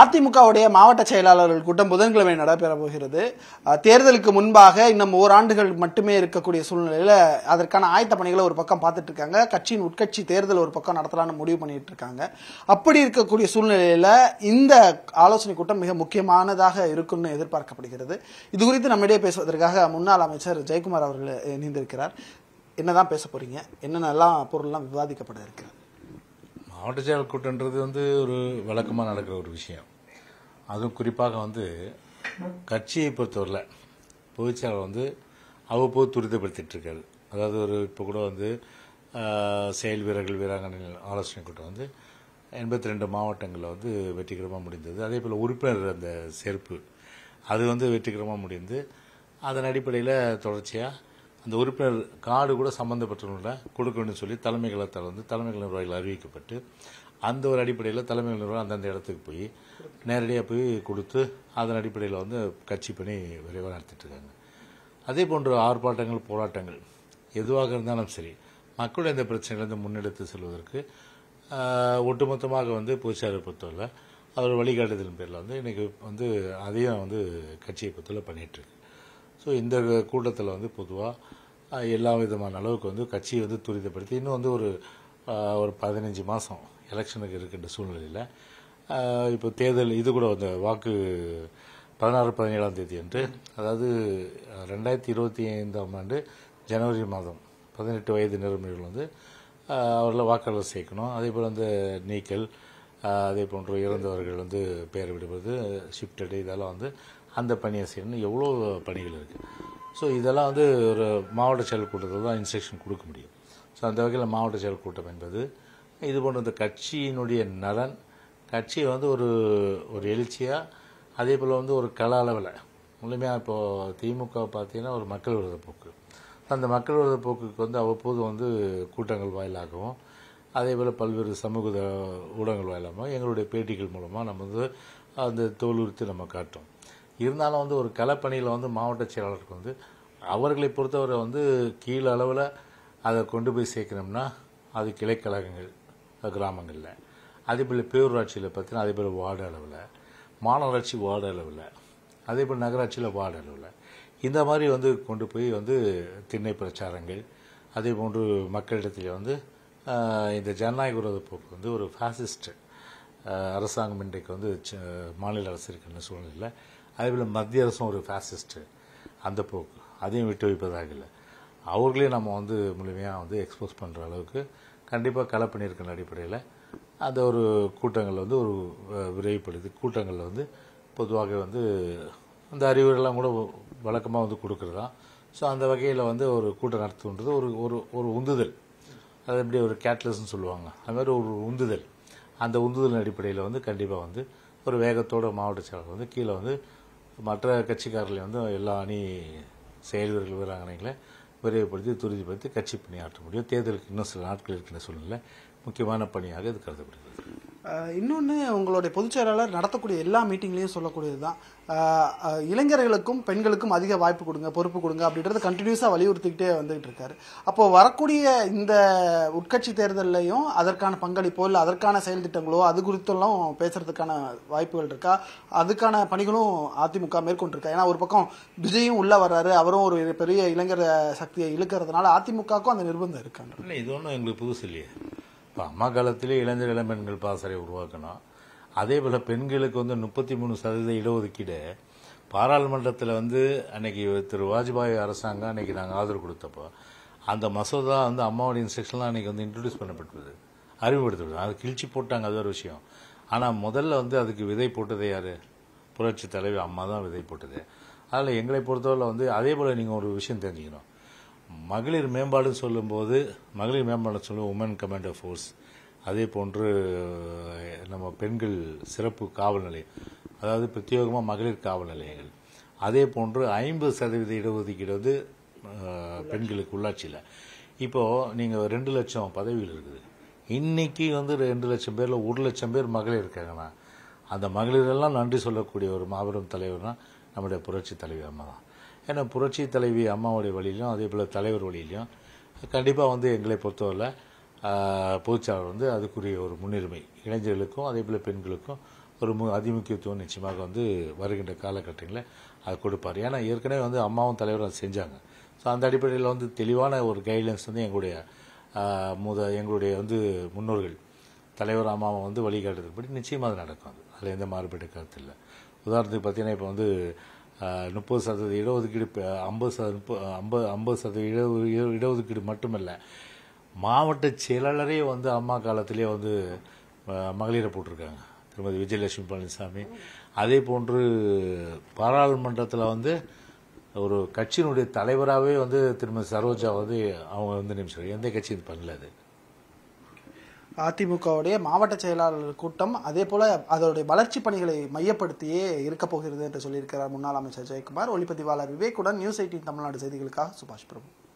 அதிமுகவுடைய மாவட்ட செயலாளர்கள் கூட்டம் புதன்கிழமை நடைபெற போகிறது தேர்தலுக்கு முன்பாக இன்னும் ஓராண்டுகள் மட்டுமே இருக்கக்கூடிய சூழ்நிலையில் அதற்கான ஆயத்த பணிகளை ஒரு பக்கம் பார்த்துட்டு இருக்காங்க கட்சியின் உட்கட்சி தேர்தல் ஒரு பக்கம் நடத்தலாம்னு முடிவு பண்ணிட்டு இருக்காங்க அப்படி இருக்கக்கூடிய சூழ்நிலையில் இந்த ஆலோசனை கூட்டம் மிக முக்கியமானதாக இருக்கும்னு எதிர்பார்க்கப்படுகிறது இது குறித்து நம்மிடையே பேசுவதற்காக முன்னாள் அமைச்சர் ஜெயக்குமார் அவர்கள் இணைந்திருக்கிறார் என்னதான் பேச போறீங்க என்னென்னலாம் பொருள்லாம் விவாதிக்கப்பட இருக்கிறது மாவட்ட கூட்டன்றது வந்து ஒரு வழக்கமாக நடக்கிற ஒரு விஷயம் அதுவும் குறிப்பாக வந்து கட்சியை பொறுத்தவரையில் பொதுச்செயலர் வந்து அவ்வப்போது துரிதப்படுத்திட்டுருக்காரு அதாவது ஒரு இப்போ கூட வந்து செயல் வீரர்கள் வீராங்கனைகள் ஆலோசனை கூட்டம் வந்து எண்பத்தி ரெண்டு மாவட்டங்களில் வந்து வெற்றிகரமாக முடிந்தது அதே போல் உறுப்பினர் அந்த சேர்ப்பு அது வந்து வெற்றிகரமாக முடிந்து அதன் அடிப்படையில் தொடர்ச்சியாக அந்த உறுப்பினர் கார்டு கூட சம்மந்தப்பட்டவங்கள கொடுக்க வேண்டும் சொல்லி தலைமை தளர்ந்து வந்து தலைமை நிர்வாகிகள் அறிவிக்கப்பட்டு அந்த ஒரு அடிப்படையில் தலைமை நிர்வாகம் அந்தந்த இடத்துக்கு போய் நேரடியாக போய் கொடுத்து அதன் அடிப்படையில் வந்து கட்சி பணி விரைவாக நடத்திட்டுருக்காங்க அதே போன்ற ஆர்ப்பாட்டங்கள் போராட்டங்கள் எதுவாக இருந்தாலும் சரி மக்களுடைய இந்த பிரச்சனைகளை வந்து முன்னெடுத்து செல்வதற்கு ஒட்டுமொத்தமாக வந்து பொதுச்சாரை பொறுத்தவரை அவர் வழிகாட்டுதலின் பேரில் வந்து இன்றைக்கி வந்து அதையும் வந்து கட்சியை பொறுத்தவரை பண்ணிகிட்ருக்கு ஸோ இந்த கூட்டத்தில் வந்து பொதுவாக எல்லா விதமான அளவுக்கு வந்து கட்சியை வந்து துரிதப்படுத்தி இன்னும் வந்து ஒரு ஒரு பதினஞ்சு மாதம் எலெக்ஷனுக்கு இருக்கின்ற சூழ்நிலையில் இப்போ தேர்தல் இது கூட வந்து வாக்கு பதினாறு பதினேழாம் தேதி என்று அதாவது ரெண்டாயிரத்தி இருபத்தி ஐந்தாம் ஆண்டு ஜனவரி மாதம் பதினெட்டு வயது நிரம்பிகள் வந்து அவரில் வாக்காளர் சேர்க்கணும் அதே போல் வந்து நீக்கல் அதே போன்ற இறந்தவர்கள் வந்து பெயர் விடுவது ஷிஃப்டடு இதெல்லாம் வந்து அந்த பணியை செய்யணும் எவ்வளோ பணிகள் இருக்குது ஸோ இதெல்லாம் வந்து ஒரு மாவட்ட கூட்டத்தில் தான் இன்ஸ்ட்ரக்ஷன் கொடுக்க முடியும் ஸோ அந்த வகையில் மாவட்ட கூட்டம் என்பது இது போன்ற இந்த கட்சியினுடைய நலன் கட்சியை வந்து ஒரு ஒரு எழுச்சியாக அதே போல் வந்து ஒரு கல அளவில் முழுமையாக இப்போது திமுக பார்த்தீங்கன்னா ஒரு மக்கள் விரோத போக்கு அந்த மக்கள் விரோத போக்குக்கு வந்து அவ்வப்போது வந்து கூட்டங்கள் வாயிலாகவும் அதே போல் பல்வேறு சமூக ஊடகங்கள் வாயிலாகவும் எங்களுடைய பேட்டிகள் மூலமாக நம்ம வந்து அந்த தோலுறுத்தி நம்ம காட்டும் இருந்தாலும் வந்து ஒரு களப்பணியில் வந்து மாவட்ட செயலாளருக்கு வந்து அவர்களை பொறுத்தவரை வந்து கீழ அளவில் அதை கொண்டு போய் சேர்க்கணும்னா அது கிளைக்கழகங்கள் கிராமங்களில் அதே போல் பேரூராட்சியில் பார்த்தீங்கன்னா அதே போல் வார்டு அளவில் மாநகராட்சி வார்டு அளவில் அதே போல் நகராட்சியில் வார்டு அளவில் இந்த மாதிரி வந்து கொண்டு போய் வந்து திண்ணை பிரச்சாரங்கள் அதே போன்று மக்களிடத்தில் வந்து இந்த ஜனநாயக விரோத போக்கு வந்து ஒரு ஃபேசிஸ்ட் அரசாங்கம் இன்றைக்கு வந்து மாநில அரசு இருக்கின்ற சூழ்நிலையில் அதேபோல் மத்திய அரசும் ஒரு ஃபேசிஸ்ட்டு அந்த போக்கு அதையும் விட்டு வைப்பதாக இல்லை அவர்களையும் நம்ம வந்து முழுமையாக வந்து எக்ஸ்போஸ் பண்ணுற அளவுக்கு கண்டிப்பாக களை பண்ணியிருக்கிற அடிப்படையில் அந்த ஒரு கூட்டங்கள் வந்து ஒரு விரைவுபடுது கூட்டங்களில் வந்து பொதுவாக வந்து அந்த அறிவுரைலாம் கூட வழக்கமாக வந்து கொடுக்குறது தான் ஸோ அந்த வகையில் வந்து ஒரு கூட்டம் நடத்துன்றது ஒரு ஒரு ஒரு உந்துதல் அது எப்படி ஒரு கேட்லஸ்ன்னு சொல்லுவாங்க அது மாதிரி ஒரு உந்துதல் அந்த உந்துதல் அடிப்படையில் வந்து கண்டிப்பாக வந்து ஒரு வேகத்தோட மாவட்ட செயலாளர் வந்து கீழே வந்து மற்ற கட்சிக்காரர்களையும் வந்து எல்லா அணி செயல்வர்கள் வீராங்கனைகளை விரைவுபடுத்தி துரிதப்படுத்தி கட்சி பணியாற்ற முடியும் தேர்தலுக்கு இன்னும் சில நாட்கள் இருக்கின்ற சூழ்நிலை முக்கியமான பணியாக இது கருதப்படுகிறது இன்னொன்று உங்களுடைய பொதுச்செயலாளர் நடத்தக்கூடிய எல்லா மீட்டிங்லேயும் சொல்லக்கூடியது தான் இளைஞர்களுக்கும் பெண்களுக்கும் அதிக வாய்ப்பு கொடுங்க பொறுப்பு கொடுங்க அப்படின்றத கண்டினியூஸாக வலியுறுத்திக்கிட்டே வந்துகிட்டு இருக்காரு அப்போது வரக்கூடிய இந்த உட்கட்சி தேர்தல்லையும் அதற்கான பங்களிப்போ இல்லை அதற்கான செயல் திட்டங்களோ அது குறித்தெல்லாம் பேசுறதுக்கான வாய்ப்புகள் இருக்கா அதுக்கான பணிகளும் அதிமுக மேற்கொண்டிருக்கா ஏன்னா ஒரு பக்கம் விஜயும் உள்ளே வர்றாரு அவரும் ஒரு பெரிய இளைஞர் சக்தியை இழுக்கிறதுனால அதிமுகவுக்கும் அந்த நிர்பந்தம் இருக்காங்க இல்லை இது ஒன்றும் எங்களுக்கு புதுசு இல்லையே இப்போ அம்மா காலத்திலே இளைஞர் இளம்பெண்கள் பாசறை உருவாக்கணும் அதே போல் பெண்களுக்கு வந்து முப்பத்தி மூணு சதவீத இடஒதுக்கீடு பாராளுமன்றத்தில் வந்து அன்னைக்கு திரு வாஜ்பாய் அரசாங்கம் அன்னைக்கு நாங்கள் ஆதரவு கொடுத்தப்போ அந்த மசோதா வந்து அம்மாவோட இன்ஸ்ட்ரக்ஷன்லாம் அன்றைக்கி வந்து இன்ட்ரடியூஸ் பண்ணப்பட்டது அறிமுகப்படுத்தப்பட்டது அது கிழிச்சு போட்டாங்க அது ஒரு விஷயம் ஆனால் முதல்ல வந்து அதுக்கு விதை போட்டதே யார் புரட்சி தலைவி அம்மா தான் விதை போட்டது அதில் எங்களை பொறுத்தவரை வந்து அதே போல் நீங்கள் ஒரு விஷயம் தெரிஞ்சுக்கணும் மகளிர் மேம்பாடுன்னு சொல்லும்போது மகளிர் மேம்பாடு சொல்லுவோம் உமன் கமாண்டர் ஃபோர்ஸ் அதே போன்று நம்ம பெண்கள் சிறப்பு காவல் நிலையம் அதாவது பிரத்யேகமாக மகளிர் காவல் நிலையங்கள் அதே போன்று ஐம்பது சதவீத இடஒதுக்கீடு வந்து பெண்களுக்கு உள்ளாட்சியில் இப்போது நீங்கள் ரெண்டு லட்சம் பதவிகள் இருக்குது இன்றைக்கி வந்து ரெண்டு லட்சம் பேரில் ஒரு லட்சம் பேர் மகளிர் இருக்காங்கண்ணா அந்த மகளிரெல்லாம் நன்றி சொல்லக்கூடிய ஒரு மாபெரும் தலைவர்னால் நம்முடைய புரட்சி தலைவர் அம்மா தான் ஏன்னா புரட்சி தலைவி அம்மாவுடைய வழியிலும் அதே போல் தலைவர் வழியிலையும் கண்டிப்பாக வந்து எங்களை பொறுத்தவரை பொதுச்சாளர் வந்து அதுக்குரிய ஒரு முன்னுரிமை இளைஞர்களுக்கும் அதே போல் பெண்களுக்கும் ஒரு மு அதிமுக்கியத்துவம் நிச்சயமாக வந்து வருகின்ற காலகட்டங்களில் அது கொடுப்பார் ஏன்னா ஏற்கனவே வந்து அம்மாவும் தலைவரும் அதை செஞ்சாங்க ஸோ அந்த அடிப்படையில் வந்து தெளிவான ஒரு கைட்லைன்ஸ் வந்து எங்களுடைய முத எங்களுடைய வந்து முன்னோர்கள் தலைவர் அம்மாவை வந்து வழிகாட்டுறதுபடி நிச்சயமாக அது நடக்கும் அது அதில் எந்த மாறுபட்ட கருத்து இல்லை உதாரணத்துக்கு பார்த்தீங்கன்னா இப்போ வந்து முப்பது சதவீத இடஒதுக்கீடு ஐம்பது சத முப்பது ஐம்பது ஐம்பது சதவீத இட இடஒதுக்கீடு மட்டுமல்ல மாவட்ட செயலாளரே வந்து அம்மா காலத்திலே வந்து மகளிரை போட்டிருக்காங்க திருமதி விஜயலட்சுமி பழனிசாமி அதே போன்று பாராளுமன்றத்தில் வந்து ஒரு கட்சியினுடைய தலைவராகவே வந்து திருமதி சரோஜா வந்து அவங்க வந்து நிமிஷம் எந்த கட்சியும் பண்ணல அது அதிமுகவுடைய மாவட்ட செயலாளர் கூட்டம் அதே போல அதனுடைய வளர்ச்சி பணிகளை மையப்படுத்தியே இருக்க போகிறது என்று சொல்லியிருக்கிறார் முன்னாள் அமைச்சர் ஜெயக்குமார் ஒளிப்பதிவாளர் விவேக்குடன் நியூஸ் எயிட்டின் தமிழ்நாடு செய்திகளுக்காக சுபாஷ் பிரபு